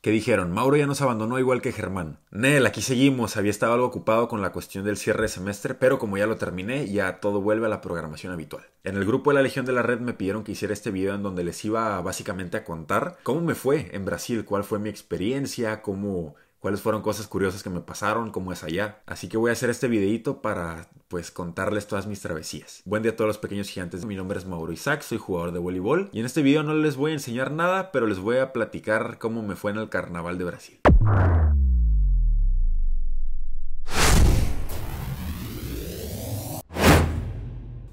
que dijeron, Mauro ya nos abandonó igual que Germán. Nel, aquí seguimos, había estado algo ocupado con la cuestión del cierre de semestre, pero como ya lo terminé, ya todo vuelve a la programación habitual. En el grupo de la Legión de la Red me pidieron que hiciera este video en donde les iba básicamente a contar cómo me fue en Brasil, cuál fue mi experiencia, cómo cuáles fueron cosas curiosas que me pasaron, cómo es allá. Así que voy a hacer este videito para pues contarles todas mis travesías. Buen día a todos los pequeños gigantes, mi nombre es Mauro Isaac, soy jugador de voleibol y en este video no les voy a enseñar nada, pero les voy a platicar cómo me fue en el carnaval de Brasil.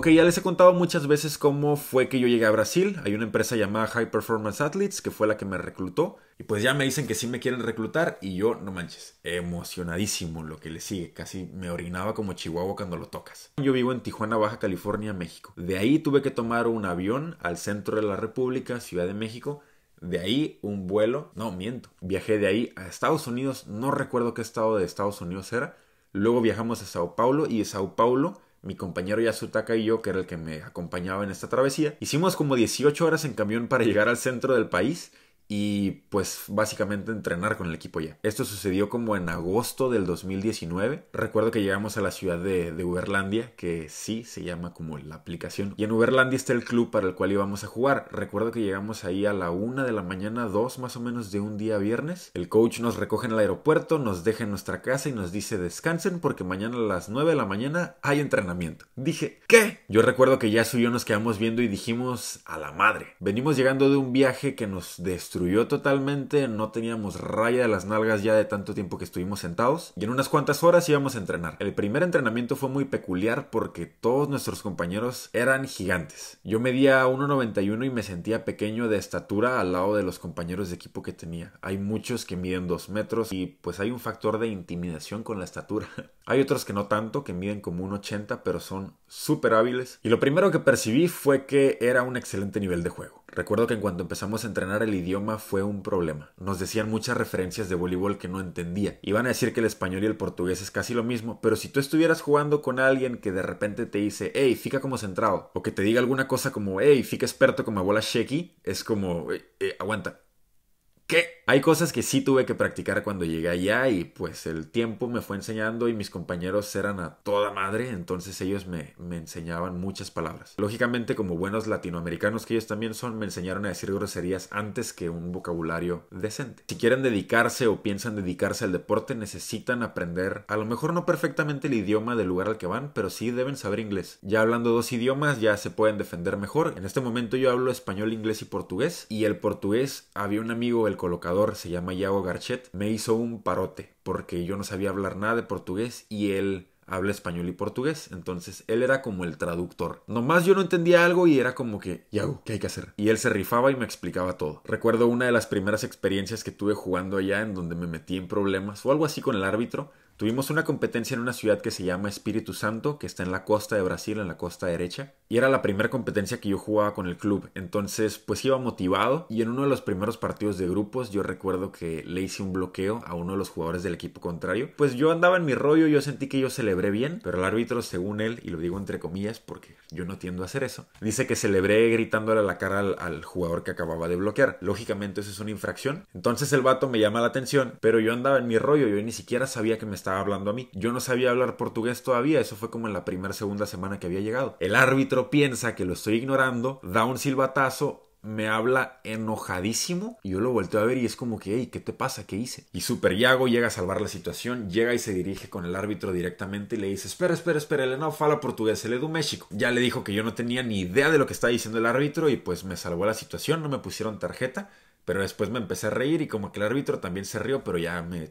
Ok, ya les he contado muchas veces cómo fue que yo llegué a Brasil. Hay una empresa llamada High Performance Athletes que fue la que me reclutó. Y pues ya me dicen que sí me quieren reclutar y yo, no manches, emocionadísimo lo que le sigue. Casi me orinaba como Chihuahua cuando lo tocas. Yo vivo en Tijuana, Baja California, México. De ahí tuve que tomar un avión al centro de la República, Ciudad de México. De ahí un vuelo, no miento, viajé de ahí a Estados Unidos, no recuerdo qué estado de Estados Unidos era. Luego viajamos a Sao Paulo y de Sao Paulo mi compañero Yasutaka y yo, que era el que me acompañaba en esta travesía, hicimos como 18 horas en camión para llegar al centro del país y pues básicamente entrenar con el equipo ya. Esto sucedió como en agosto del 2019. Recuerdo que llegamos a la ciudad de, Uberlandia, que sí se llama como la aplicación. Y en Uberlandia está el club para el cual íbamos a jugar. Recuerdo que llegamos ahí a la una de la mañana, dos más o menos de un día viernes. El coach nos recoge en el aeropuerto, nos deja en nuestra casa y nos dice descansen porque mañana a las 9 de la mañana hay entrenamiento. Dije, ¿qué? Yo recuerdo que ya subió, nos quedamos viendo y dijimos a la madre. Venimos llegando de un viaje que nos destruyó totalmente, no teníamos raya de las nalgas ya de tanto tiempo que estuvimos sentados y en unas cuantas horas íbamos a entrenar. El primer entrenamiento fue muy peculiar porque todos nuestros compañeros eran gigantes. Yo medía 1,91 y me sentía pequeño de estatura al lado de los compañeros de equipo que tenía. Hay muchos que miden 2 metros y pues hay un factor de intimidación con la estatura. Hay otros que no tanto, que miden como un 80, pero son súper hábiles. Y lo primero que percibí fue que era un excelente nivel de juego. Recuerdo que en cuanto empezamos a entrenar el idioma fue un problema. Nos decían muchas referencias de voleibol que no entendía. Iban a decir que el español y el portugués es casi lo mismo, pero si tú estuvieras jugando con alguien que de repente te dice, hey, fica como centrado, o que te diga alguna cosa como, hey, fica experto como abuela Sheki, es como, aguanta, ¿Qué? Hay cosas que sí tuve que practicar cuando llegué allá y pues el tiempo me fue enseñando y mis compañeros eran a toda madre, entonces ellos me, me enseñaban muchas palabras. Lógicamente como buenos latinoamericanos que ellos también son, me enseñaron a decir groserías antes que un vocabulario decente. Si quieren dedicarse o piensan dedicarse al deporte, necesitan aprender a lo mejor no perfectamente el idioma del lugar al que van, pero sí deben saber inglés. Ya hablando dos idiomas ya se pueden defender mejor. En este momento yo hablo español, inglés y portugués y el portugués había un amigo, el colocador, se llama Iago Garchet, me hizo un parote porque yo no sabía hablar nada de portugués y él habla español y portugués, entonces él era como el traductor. Nomás yo no entendía algo y era como que, Yago, ¿qué hay que hacer? Y él se rifaba y me explicaba todo. Recuerdo una de las primeras experiencias que tuve jugando allá en donde me metí en problemas o algo así con el árbitro, Tuvimos una competencia en una ciudad que se llama Espíritu Santo, que está en la costa de Brasil, en la costa derecha, y era la primera competencia que yo jugaba con el club, entonces pues iba motivado y en uno de los primeros partidos de grupos yo recuerdo que le hice un bloqueo a uno de los jugadores del equipo contrario, pues yo andaba en mi rollo, yo sentí que yo celebré bien, pero el árbitro según él, y lo digo entre comillas porque yo no tiendo a hacer eso, dice que celebré gritándole a la cara al, al jugador que acababa de bloquear, lógicamente eso es una infracción, entonces el vato me llama la atención, pero yo andaba en mi rollo, yo ni siquiera sabía que me estaba hablando a mí. Yo no sabía hablar portugués todavía, eso fue como en la primera, segunda semana que había llegado. El árbitro piensa que lo estoy ignorando, da un silbatazo, me habla enojadísimo. Y yo lo volteo a ver y es como que, hey, ¿qué te pasa? ¿Qué hice? Y Super Yago llega a salvar la situación, llega y se dirige con el árbitro directamente y le dice, espera, espera, espera, él no fala portugués, él es de México. Ya le dijo que yo no tenía ni idea de lo que estaba diciendo el árbitro y pues me salvó la situación, no me pusieron tarjeta. Pero después me empecé a reír y como que el árbitro también se rió, pero ya me,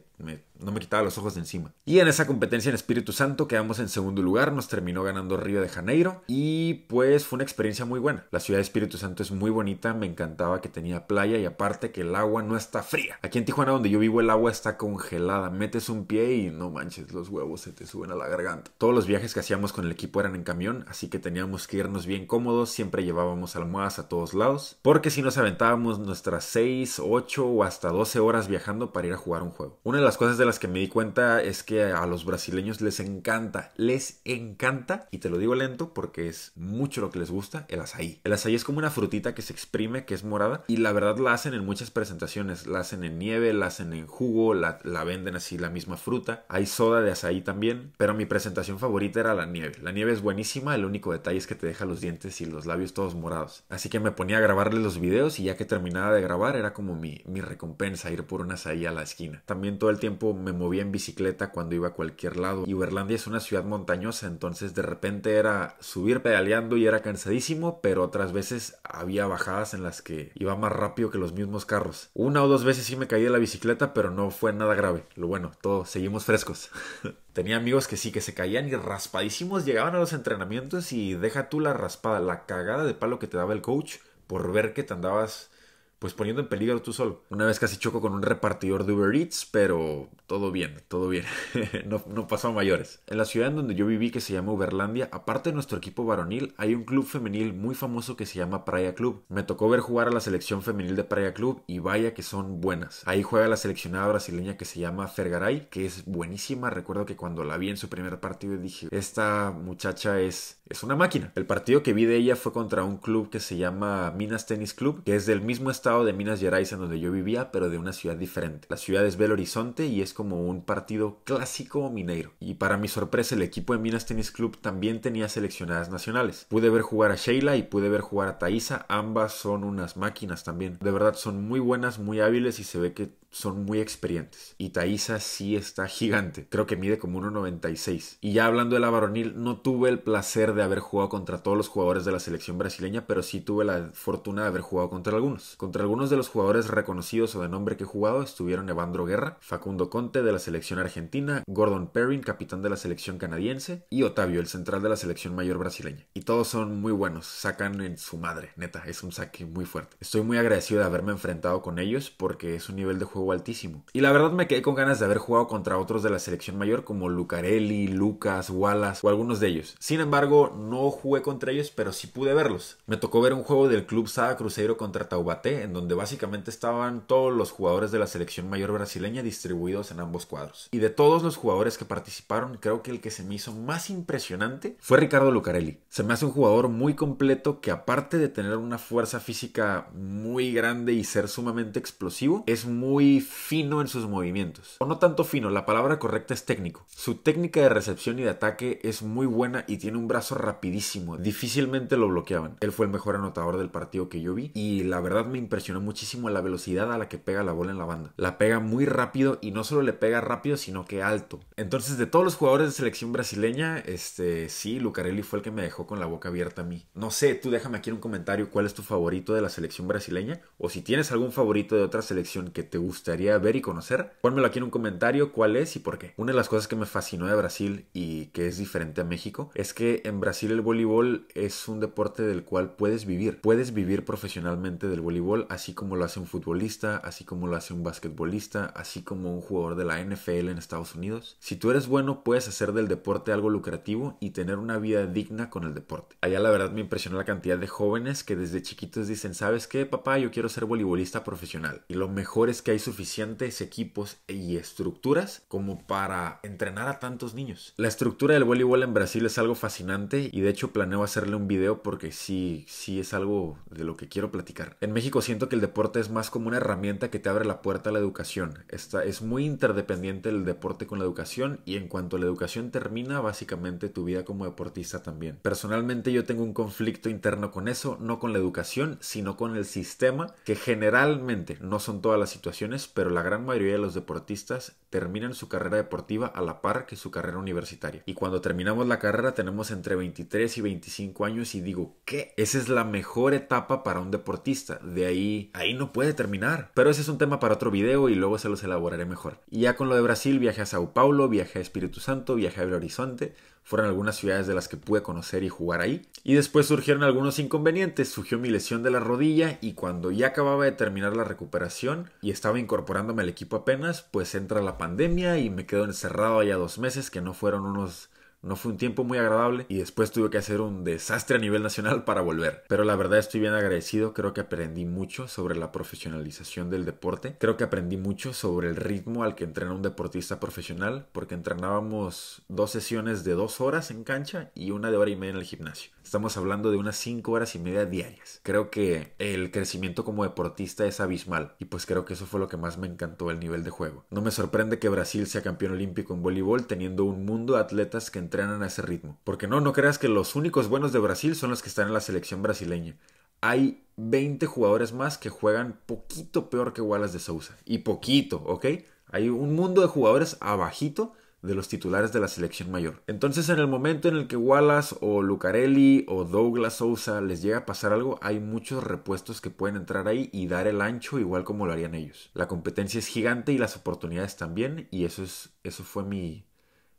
no me quitaba los ojos de encima. Y en esa competencia en Espíritu Santo quedamos en segundo lugar, nos terminó ganando Río de Janeiro y pues fue una experiencia muy buena. La ciudad de Espíritu Santo es muy bonita, me encantaba que tenía playa y aparte que el agua no está fría. Aquí en Tijuana donde yo vivo el agua está congelada, metes un pie y no manches, los huevos se te suben a la garganta. Todos los viajes que hacíamos con el equipo eran en camión, así que teníamos que irnos bien cómodos, siempre llevábamos almohadas a todos lados, porque si nos aventábamos nuestras seis 8 o hasta 12 horas viajando para ir a jugar un juego. Una de las cosas de las que me di cuenta es que a los brasileños les encanta, les encanta, y te lo digo lento porque es mucho lo que les gusta, el azaí. El azaí es como una frutita que se exprime, que es morada, y la verdad la hacen en muchas presentaciones. La hacen en nieve, la hacen en jugo, la, la venden así la misma fruta. Hay soda de azaí también, pero mi presentación favorita era la nieve. La nieve es buenísima, el único detalle es que te deja los dientes y los labios todos morados. Así que me ponía a grabarles los videos y ya que terminaba de grabar, era como mi, recompensa ir por una ahí a la esquina. También todo el tiempo me movía en bicicleta cuando iba a cualquier lado. Y Uberlandia es una ciudad montañosa, entonces de repente era subir pedaleando y era cansadísimo, pero otras veces había bajadas en las que iba más rápido que los mismos carros. Una o dos veces sí me caí de la bicicleta, pero no fue nada grave. Lo bueno, todos seguimos frescos. Tenía amigos que sí, que se caían y raspadísimos llegaban a los entrenamientos y deja tú la raspada, la cagada de palo que te daba el coach por ver que te andabas pues poniendo en peligro tú solo. Una vez casi choco con un repartidor de Uber Eats, pero todo bien, todo bien. no, no pasó mayores. En la ciudad en donde yo viví, que se llama Uberlandia, aparte de nuestro equipo varonil, hay un club femenil muy famoso que se llama Praia Club. Me tocó ver jugar a la selección femenil de Praia Club y vaya que son buenas. Ahí juega la seleccionada brasileña que se llama Fergaray, que es buenísima. Recuerdo que cuando la vi en su primer partido dije, esta muchacha es es una máquina. El partido que vi de ella fue contra un club que se llama Minas Tennis Club, que es del mismo estado de Minas Gerais en donde yo vivía, pero de una ciudad diferente. La ciudad es Belo Horizonte y es como un partido clásico mineiro. Y para mi sorpresa, el equipo de Minas Tennis Club también tenía seleccionadas nacionales. Pude ver jugar a Sheila y pude ver jugar a Thaisa, ambas son unas máquinas también. De verdad, son muy buenas, muy hábiles y se ve que son muy experientes. Y Thaisa sí está gigante. Creo que mide como 1,96. Y ya hablando de la varonil, no tuve el placer de haber jugado contra todos los jugadores de la selección brasileña, pero sí tuve la fortuna de haber jugado contra algunos. Contra algunos de los jugadores reconocidos o de nombre que he jugado estuvieron Evandro Guerra, Facundo Conte de la selección argentina, Gordon Perrin, capitán de la selección canadiense, y Otavio, el central de la selección mayor brasileña. Y todos son muy buenos, sacan en su madre, neta, es un saque muy fuerte. Estoy muy agradecido de haberme enfrentado con ellos porque es un nivel de juego altísimo. Y la verdad me quedé con ganas de haber jugado contra otros de la selección mayor como Lucarelli, Lucas, Wallace o algunos de ellos. Sin embargo, no jugué contra ellos, pero sí pude verlos. Me tocó ver un juego del club Sada Cruzeiro contra Taubaté, en donde básicamente estaban todos los jugadores de la selección mayor brasileña distribuidos en ambos cuadros. Y de todos los jugadores que participaron, creo que el que se me hizo más impresionante fue Ricardo Lucarelli. Se me hace un jugador muy completo que aparte de tener una fuerza física muy grande y ser sumamente explosivo, es muy fino en sus movimientos. O no tanto fino, la palabra correcta es técnico. Su técnica de recepción y de ataque es muy buena y tiene un brazo rapidísimo, difícilmente lo bloqueaban. Él fue el mejor anotador del partido que yo vi y la verdad me impresionó muchísimo la velocidad a la que pega la bola en la banda. La pega muy rápido y no solo le pega rápido, sino que alto. Entonces, de todos los jugadores de selección brasileña, este sí, Lucarelli fue el que me dejó con la boca abierta a mí. No sé, tú déjame aquí en un comentario cuál es tu favorito de la selección brasileña o si tienes algún favorito de otra selección que te gustaría ver y conocer, ponmelo aquí en un comentario cuál es y por qué. Una de las cosas que me fascinó de Brasil y que es diferente a México es que en Brasil Brasil el voleibol es un deporte del cual puedes vivir. Puedes vivir profesionalmente del voleibol, así como lo hace un futbolista, así como lo hace un basquetbolista, así como un jugador de la NFL en Estados Unidos. Si tú eres bueno, puedes hacer del deporte algo lucrativo y tener una vida digna con el deporte. Allá la verdad me impresionó la cantidad de jóvenes que desde chiquitos dicen, ¿sabes qué, papá? Yo quiero ser voleibolista profesional. Y lo mejor es que hay suficientes equipos y estructuras como para entrenar a tantos niños. La estructura del voleibol en Brasil es algo fascinante y de hecho planeo hacerle un video porque sí, sí es algo de lo que quiero platicar. En México siento que el deporte es más como una herramienta que te abre la puerta a la educación. Esta, es muy interdependiente el deporte con la educación y en cuanto a la educación termina básicamente tu vida como deportista también. Personalmente yo tengo un conflicto interno con eso, no con la educación, sino con el sistema que generalmente no son todas las situaciones, pero la gran mayoría de los deportistas terminan su carrera deportiva a la par que su carrera universitaria. Y cuando terminamos la carrera tenemos entre 23 y 25 años y digo, ¿qué? Esa es la mejor etapa para un deportista. De ahí, ahí no puede terminar. Pero ese es un tema para otro video y luego se los elaboraré mejor. Y ya con lo de Brasil, viajé a Sao Paulo, viajé a Espíritu Santo, viajé a Belo Horizonte. Fueron algunas ciudades de las que pude conocer y jugar ahí. Y después surgieron algunos inconvenientes. Surgió mi lesión de la rodilla y cuando ya acababa de terminar la recuperación y estaba incorporándome al equipo apenas, pues entra la pandemia y me quedo encerrado allá dos meses que no fueron unos no fue un tiempo muy agradable y después tuve que hacer un desastre a nivel nacional para volver. Pero la verdad estoy bien agradecido, creo que aprendí mucho sobre la profesionalización del deporte, creo que aprendí mucho sobre el ritmo al que entrena un deportista profesional, porque entrenábamos dos sesiones de dos horas en cancha y una de hora y media en el gimnasio. Estamos hablando de unas cinco horas y media diarias. Creo que el crecimiento como deportista es abismal y pues creo que eso fue lo que más me encantó el nivel de juego. No me sorprende que Brasil sea campeón olímpico en voleibol teniendo un mundo de atletas que entrenan a ese ritmo. Porque no, no creas que los únicos buenos de Brasil son los que están en la selección brasileña. Hay 20 jugadores más que juegan poquito peor que Wallace de Sousa. Y poquito, ¿ok? Hay un mundo de jugadores abajito de los titulares de la selección mayor. Entonces, en el momento en el que Wallace o Lucarelli o Douglas Sousa les llega a pasar algo, hay muchos repuestos que pueden entrar ahí y dar el ancho igual como lo harían ellos. La competencia es gigante y las oportunidades también, y eso es eso fue mi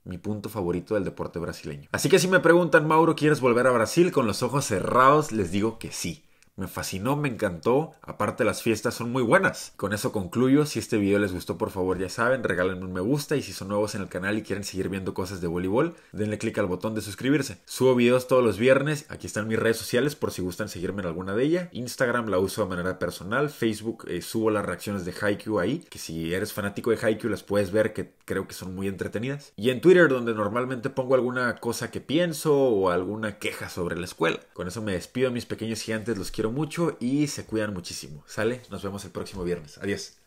mi punto favorito del deporte brasileño. Así que si me preguntan, Mauro, ¿quieres volver a Brasil con los ojos cerrados? Les digo que sí. Me fascinó, me encantó. Aparte las fiestas son muy buenas. Con eso concluyo. Si este video les gustó, por favor ya saben, regálenme un me gusta y si son nuevos en el canal y quieren seguir viendo cosas de voleibol, denle clic al botón de suscribirse. Subo videos todos los viernes. Aquí están mis redes sociales por si gustan seguirme en alguna de ellas. Instagram la uso de manera personal. Facebook eh, subo las reacciones de Haikyuu ahí, que si eres fanático de Haikyuu las puedes ver que creo que son muy entretenidas. Y en Twitter donde normalmente pongo alguna cosa que pienso o alguna queja sobre la escuela. Con eso me despido mis pequeños gigantes, los quiero mucho y se cuidan muchísimo. ¿Sale? Nos vemos el próximo viernes. Adiós.